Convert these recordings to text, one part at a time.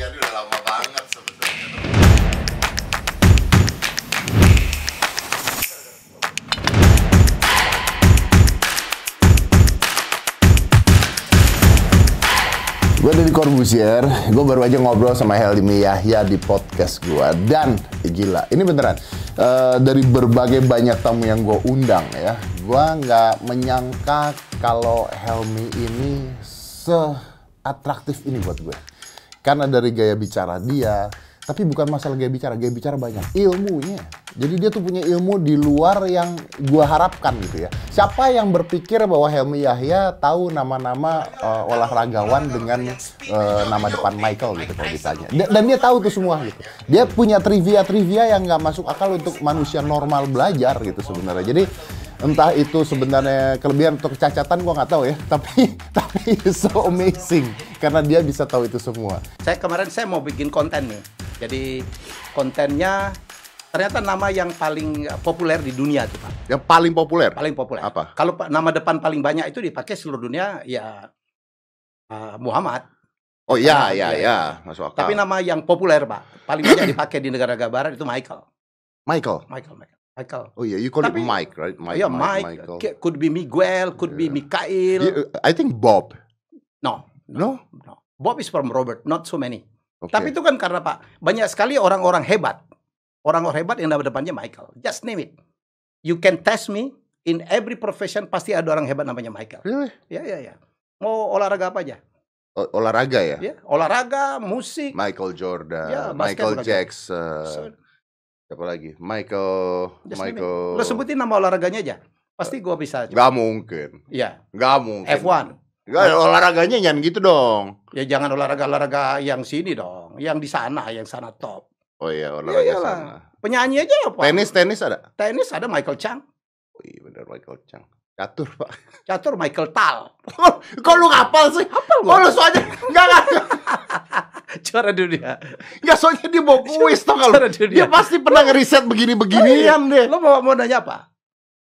Iya, udah lama banget sebetulnya. Gue dari Corbusier, gue baru aja ngobrol sama Helmi Yahya di podcast gue Dan gila, ini beneran uh, Dari berbagai banyak tamu yang gue undang ya Gue nggak menyangka kalau Helmi ini se atraktif ini buat gue. Karena dari gaya bicara dia, tapi bukan masalah gaya bicara, gaya bicara banyak ilmunya. Jadi dia tuh punya ilmu di luar yang gua harapkan gitu ya. Siapa yang berpikir bahwa Helmi Yahya tahu nama-nama uh, olahragawan dengan uh, nama depan Michael gitu kalau ditanya. Dan dia tahu tuh semua gitu. Dia punya trivia-trivia yang nggak masuk akal untuk manusia normal belajar gitu sebenarnya. Jadi entah itu sebenarnya kelebihan atau kecacatan gua nggak tahu ya tapi tapi so amazing karena dia bisa tahu itu semua saya kemarin saya mau bikin konten nih jadi kontennya ternyata nama yang paling eh, populer di dunia tuh pak yang paling populer paling populer apa kalau nama depan paling banyak itu dipakai seluruh dunia ya uh, Muhammad Oh iya, nah, iya, iya, iya, masuk akal. Tapi nama yang populer, Pak, paling banyak dipakai di negara-negara itu Michael. Michael. Michael, Michael. Michael. Oh yeah, you call Tapi, it Mike, right? Oh, Mike. Yeah, Mike. Mike Michael. Could be Miguel, could yeah. be Mikael. Yeah, uh, I think Bob. No, no. No. No. Bob is from Robert, not so many. Okay. Tapi itu kan karena Pak banyak sekali orang-orang hebat. Orang-orang hebat yang nama depannya Michael. Just name it. You can test me in every profession pasti ada orang hebat namanya Michael. Really? Ya, ya, ya. Mau olahraga apa aja? O olahraga ya? ya? Olahraga, musik. Michael Jordan, ya, Michael Jackson. So, siapa lagi? Michael, Just Michael. Lo sebutin nama olahraganya aja. Pasti gua bisa. Coba. Gak mungkin. Iya. Gak mungkin. F1. Gak olahraganya jangan gitu dong. Ya jangan olahraga-olahraga yang sini dong, yang di sana, yang sana top. Oh iya, iya olahraga ya, sana. Penyanyi aja ya pak. Tenis, tenis ada. Tenis ada Michael Chang. Oh iya benar Michael Chang. Catur, Pak. Catur Michael Tal. Kok lu ngapal sih? Hafal gua. Oh, lu soalnya enggak enggak. juara dunia. Enggak soalnya dia mau kuis tau kalau. Dia pasti pernah ngeriset begini-beginian iya. deh. Iya. Lo mau mau nanya apa?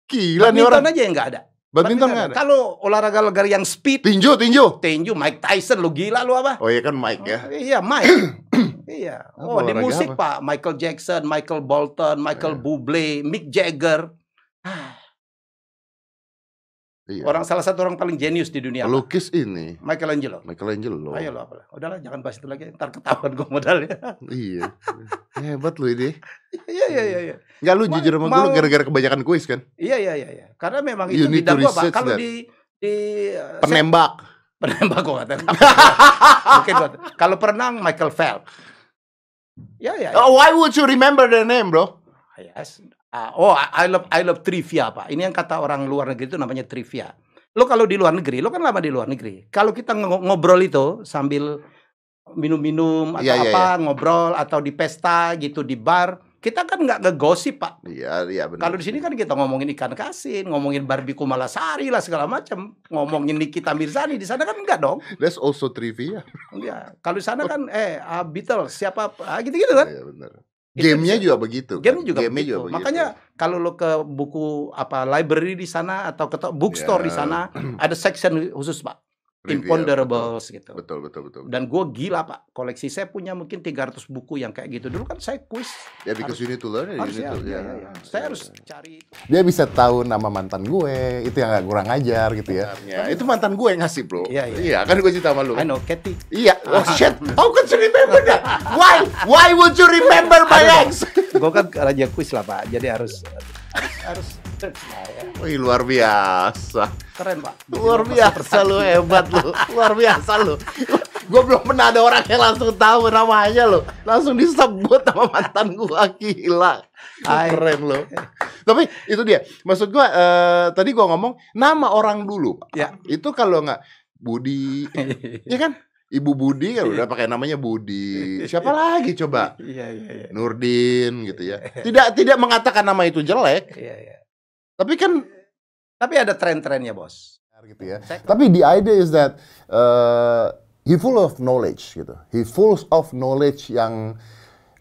Gila nih orang. aja yang enggak ada. Badminton enggak ada. Kalau olahraga legar yang speed. Tinju, tinju. Tinju Mike Tyson lo gila lo apa? Oh iya kan Mike ya. Oh, iya Mike. iya. Oh, di musik Pak Michael Jackson, Michael Bolton, Michael iya. Bublé, Mick Jagger. Iya. Orang salah satu orang paling jenius di dunia. Pelukis ini. Michelangelo. Michelangelo. Ayo lo apalah. Udahlah jangan bahas itu lagi. Ntar ketahuan gue modalnya. iya. Hebat lo ini. iya iya iya. iya. Enggak lu Ma jujur sama gue gara-gara kebanyakan kuis kan? Iya iya iya. iya. Karena memang you itu bidang gue pak. Kalau di di eh, penembak. Penembak gue katakan. Mungkin buat. Kalau perenang Michael Phelps. Ya, ya, ya. Oh, why would you remember the name, bro? Ah, yes, Uh, oh, I love I love trivia, Pak. Ini yang kata orang luar negeri itu namanya trivia. Lo kalau di luar negeri, lo kan lama di luar negeri. Kalau kita ngobrol itu sambil minum-minum atau yeah, iya, apa, yeah, ngobrol atau di pesta gitu di bar, kita kan nggak ngegosip, Pak. Iya, iya benar. Kalau di sini kan kita ngomongin ikan kasin, ngomongin Barbie Malasari lah segala macam, ngomongin Nikita Mirzani di sana kan enggak dong. That's also trivia. Iya. Kalau di sana oh. kan eh uh, Beatles siapa ah, gitu-gitu kan. Iya, yeah, benar. Game-nya juga begitu. Game kan? juga, Game begitu. juga begitu. Makanya kalau lo ke buku apa library di sana atau ke bookstore yeah. di iya. sana ada section khusus pak imponderables gitu. Betul, betul, betul, Dan gue gila pak, koleksi saya punya mungkin 300 buku yang kayak gitu. Dulu kan saya kuis. Ya, yeah, because harus, you need to learn, harus, ya, to, ya, ya, ya. ya. Ah, saya ya, harus ya, ya. cari. Dia bisa tahu nama mantan gue, itu yang gak kurang ajar gitu ya. ya itu mantan gue yang ngasih bro. Iya, iya. Iya kan gue cerita sama lu. I know, Kathy. Iya, ah. oh shit, how could you remember that? Why? Why would you remember my ex? gue kan raja kuis lah pak, jadi harus harus, harus Senayan. Wih luar biasa. Keren pak. Luar biasa lu hebat lu. Luar biasa lu. gue belum pernah ada orang yang langsung tahu namanya lo. Langsung disebut sama mantan gue gila. Keren lo. Tapi itu dia. Maksud gue uh, tadi gue ngomong nama orang dulu. Pak. Ya. Itu kalau nggak Budi, ya kan? Ibu Budi kan udah pakai namanya Budi. Siapa lagi coba? Iya, iya, iya. Nurdin gitu ya. Tidak tidak mengatakan nama itu jelek. Iya, iya. Tapi kan tapi ada tren-trennya, Bos. gitu ya. Saya, tapi the idea is that uh, he full of knowledge gitu. He full of knowledge yang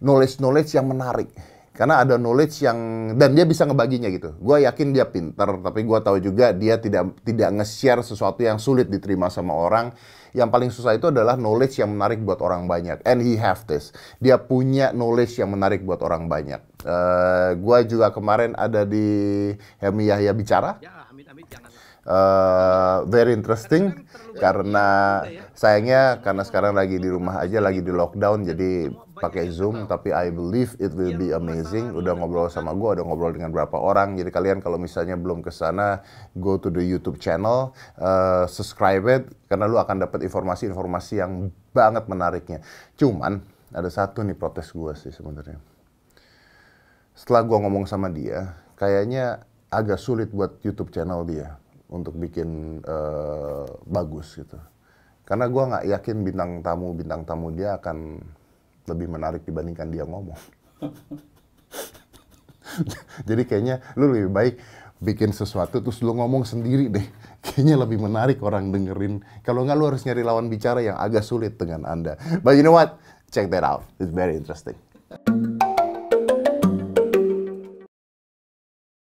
knowledge knowledge yang menarik karena ada knowledge yang dan dia bisa ngebaginya gitu. Gue yakin dia pinter, tapi gue tahu juga dia tidak tidak nge-share sesuatu yang sulit diterima sama orang. Yang paling susah itu adalah knowledge yang menarik buat orang banyak. And he have this. Dia punya knowledge yang menarik buat orang banyak. Uh, eh, gue juga kemarin ada di Hemi Yahya bicara. Ya, amin, amin, jangan. Uh, very interesting karena kan ya. sayangnya karena sekarang lagi di rumah aja lagi di lockdown jadi pakai iya, Zoom tapi I believe it will iya, be amazing. Udah ngobrol sama gue, udah ngobrol dengan berapa orang. Jadi kalian kalau misalnya belum ke sana, go to the YouTube channel, uh, subscribe it karena lu akan dapat informasi-informasi yang banget menariknya. Cuman ada satu nih protes gue sih sebenarnya. Setelah gue ngomong sama dia, kayaknya agak sulit buat YouTube channel dia untuk bikin uh, bagus gitu. Karena gue nggak yakin bintang tamu bintang tamu dia akan lebih menarik dibandingkan dia ngomong. Jadi kayaknya lu lebih baik bikin sesuatu terus lu ngomong sendiri deh. Kayaknya lebih menarik orang dengerin. Kalau nggak lu harus nyari lawan bicara yang agak sulit dengan Anda. But you know what? Check that out. It's very interesting.